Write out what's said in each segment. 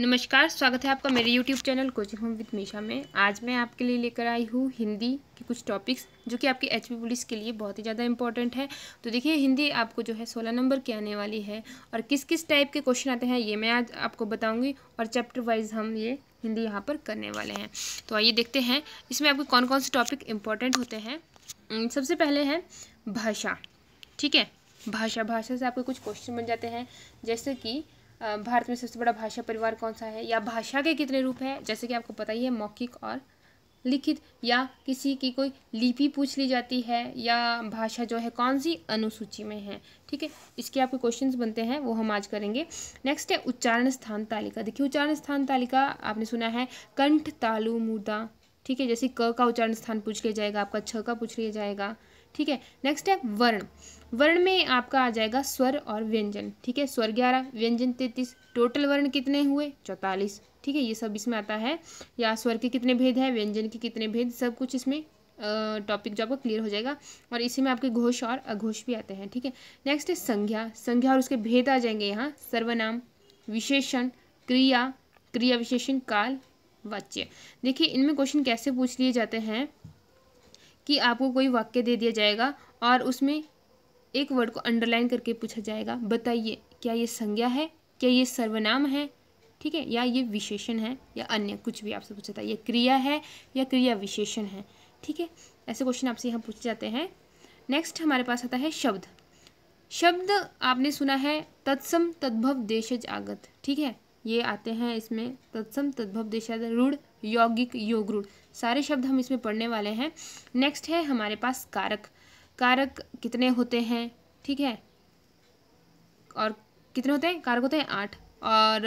नमस्कार स्वागत है आपका मेरे YouTube channel coaching home with Meesha में आज मैं आपके लिए लेकर आई हूँ हिंदी के कुछ टॉपिक्स जो कि आपके एच पुलिस के लिए बहुत ही ज़्यादा इंपॉर्टेंट है तो देखिए हिंदी आपको जो है सोलह नंबर की आने वाली है और किस किस टाइप के क्वेश्चन आते हैं ये मैं आज आपको बताऊँगी और चैप्टर वाइज हम ये हिंदी यहाँ पर करने वाले हैं तो आइए देखते हैं इसमें आपके कौन कौन से टॉपिक इम्पॉर्टेंट होते हैं सबसे पहले है भाषा ठीक है भाषा भाषा से आपके कुछ क्वेश्चन बन जाते हैं जैसे कि भारत में सबसे बड़ा भाषा परिवार कौन सा है या भाषा के कितने रूप हैं जैसे कि आपको पता ही है मौखिक और लिखित या किसी की कोई लिपि पूछ ली जाती है या भाषा जो है कौन सी अनुसूची में है ठीक है इसके आपके क्वेश्चंस बनते हैं वो हम आज करेंगे नेक्स्ट है उच्चारण स्थान तालिका देखिए उच्चारण स्थान तालिका आपने सुना है कंठ तालु मुदा ठीक है जैसे क का उच्चारण स्थान पूछ लिया जाएगा आपका छ का पूछ लिया जाएगा ठीक है नेक्स्ट है वर्ण वर्ण में आपका आ जाएगा स्वर और व्यंजन ठीक है स्वर ग्यारह व्यंजन तैतीस टोटल वर्ण कितने हुए चौतालीस ठीक है ये सब इसमें आता है या स्वर के कितने भेद है व्यंजन के कितने भेद सब कुछ इसमें टॉपिक जो आपका क्लियर हो जाएगा और इसी में आपके घोष और अघोष भी आते हैं ठीक है नेक्स्ट है संज्ञा संज्ञा और उसके भेद आ जाएंगे यहाँ सर्वनाम विशेषण क्रिया क्रिया विशेषण काल वाच्य देखिए इनमें क्वेश्चन कैसे पूछ लिए जाते हैं कि आपको कोई वाक्य दे दिया जाएगा और उसमें एक वर्ड को अंडरलाइन करके पूछा जाएगा बताइए क्या ये संज्ञा है क्या ये सर्वनाम है ठीक है या ये विशेषण है या अन्य कुछ भी आपसे पूछा था ये क्रिया है या क्रिया विशेषण है ठीक है ऐसे क्वेश्चन आपसे यहाँ पूछे जाते हैं नेक्स्ट हमारे पास आता है शब्द शब्द आपने सुना है तत्सम तद्भव देशज आगत ठीक है ये आते हैं इसमें तत्सम तद्भव देशज रूढ़ यौगिक योग रूढ़ सारे शब्द हम इसमें पढ़ने वाले हैं नेक्स्ट है हमारे पास कारक कारक कितने होते हैं ठीक है और कितने होते हैं कारक होते हैं आठ और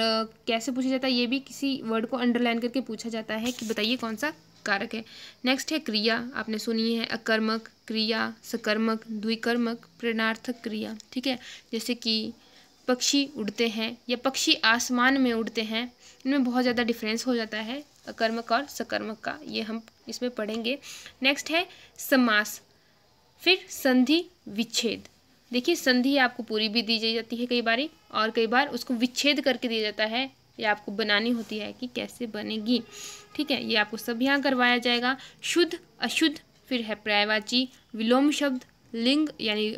कैसे पूछा जाता है ये भी किसी वर्ड को अंडरलाइन करके पूछा जाता है कि बताइए कौन सा कारक है नेक्स्ट है क्रिया आपने सुनी है अकर्मक क्रिया सकर्मक द्विकर्मक प्रेरणार्थक क्रिया ठीक है जैसे कि पक्षी उड़ते हैं या पक्षी आसमान में उड़ते हैं इनमें बहुत ज़्यादा डिफरेंस हो जाता है अकर्मक और सकर्मक का ये हम इसमें पढ़ेंगे नेक्स्ट है समास फिर संधि विच्छेद देखिए संधि आपको पूरी भी दी जाती है कई बार और कई बार उसको विच्छेद करके दिया जाता है या आपको बनानी होती है कि कैसे बनेगी ठीक है ये आपको सब यहाँ करवाया जाएगा शुद्ध अशुद्ध फिर है प्रायवाची विलोम शब्द लिंग यानी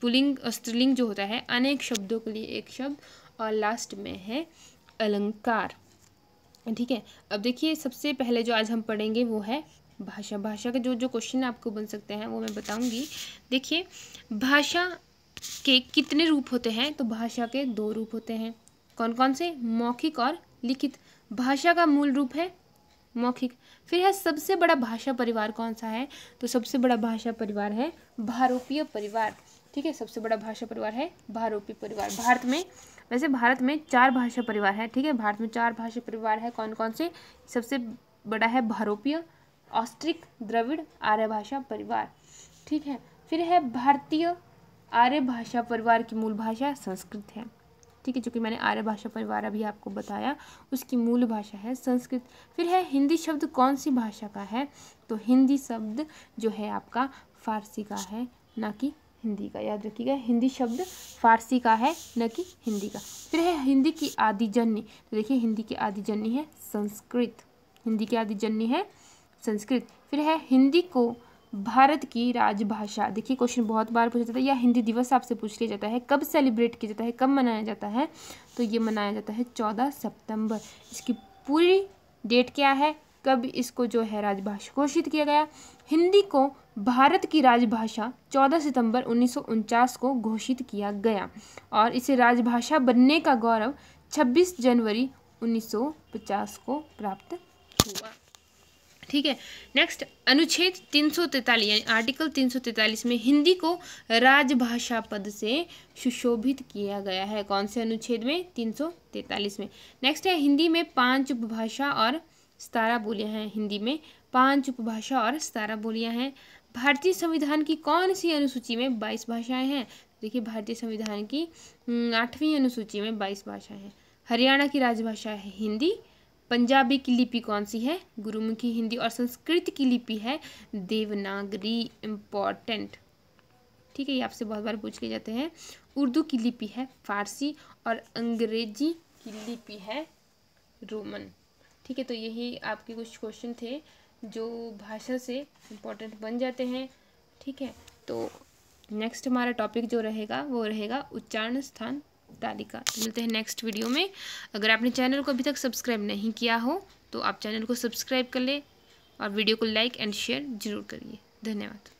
पुलिंग स्त्रीलिंग जो होता है अनेक शब्दों के लिए एक शब्द और लास्ट में है अलंकार ठीक है अब देखिए सबसे पहले जो आज हम पढ़ेंगे वो है भाषा भाषा के जो जो क्वेश्चन आपको बन सकते हैं वो मैं बताऊंगी देखिए भाषा के कितने रूप होते हैं तो भाषा के दो रूप होते हैं कौन कौन से मौखिक और लिखित भाषा का मूल रूप है मौखिक फिर है सबसे बड़ा भाषा परिवार कौन सा है तो सबसे बड़ा भाषा परिवार है भारोपीय परिवार ठीक है सबसे बड़ा भाषा परिवार है भारूपी परिवार भारत में वैसे भारत में चार भाषा परिवार है ठीक है भारत में चार भाषा परिवार है कौन कौन से सबसे बड़ा है भारोपीय ऑस्ट्रिक द्रविड़ आर्य भाषा परिवार ठीक है फिर है भारतीय आर्य भाषा परिवार की मूल भाषा संस्कृत है ठीक है जो कि मैंने आर्य भाषा परिवार अभी आपको बताया उसकी मूल भाषा है संस्कृत फिर है हिंदी शब्द कौन सी भाषा का है तो हिंदी शब्द जो है आपका फारसी का है ना कि हिंदी का याद रखिएगा हिंदी शब्द फारसी का है न कि हिंदी का फिर है हिंदी की आदिजन्य तो देखिए हिंदी की आदिजन्य है संस्कृत हिंदी की आदिजन्य है संस्कृत फिर है हिंदी को भारत की राजभाषा देखिए क्वेश्चन बहुत बार पूछा जाता है या हिंदी दिवस आपसे पूछ लिया जाता है कब सेलिब्रेट किया जाता है कब मनाया जाता है तो ये मनाया जाता है चौदह सितंबर इसकी पूरी डेट क्या है कब इसको जो है राजभाषा घोषित किया गया हिंदी को भारत की राजभाषा 14 सितंबर उन्नीस को घोषित किया गया और इसे राजभाषा बनने का गौरव 26 जनवरी 1950 को प्राप्त हुआ ठीक है नेक्स्ट अनुच्छेद 343 यानी आर्टिकल 343 में हिंदी को राजभाषा पद से सुशोभित किया गया है कौन से अनुच्छेद में 343 में नेक्स्ट है हिंदी में पांच उपभाषा और सतारह बोलियां हैं हिंदी में पांच उपभाषा और सतारह बोलियां हैं भारतीय संविधान की कौन सी अनुसूची में बाईस भाषाएं हैं देखिए भारतीय संविधान की हम्म, आठवीं अनुसूची में बाईस भाषाएं हैं हरियाणा की राजभाषा है हिंदी पंजाबी की लिपि कौन सी है गुरुमुखी हिंदी और संस्कृत की लिपि है देवनागरी इम्पॉर्टेंट ठीक है ये आपसे बहुत बार पूछ के जाते हैं उर्दू की लिपि है फारसी और अंग्रेजी की लिपि है रोमन ठीक है तो यही आपके कुछ क्वेश्चन थे जो भाषा से इम्पोर्टेंट बन जाते हैं ठीक है तो नेक्स्ट हमारा टॉपिक जो रहेगा वो रहेगा उच्चारण स्थान तालिका तो मिलते हैं नेक्स्ट वीडियो में अगर आपने चैनल को अभी तक सब्सक्राइब नहीं किया हो तो आप चैनल को सब्सक्राइब कर लें और वीडियो को लाइक एंड शेयर जरूर करिए धन्यवाद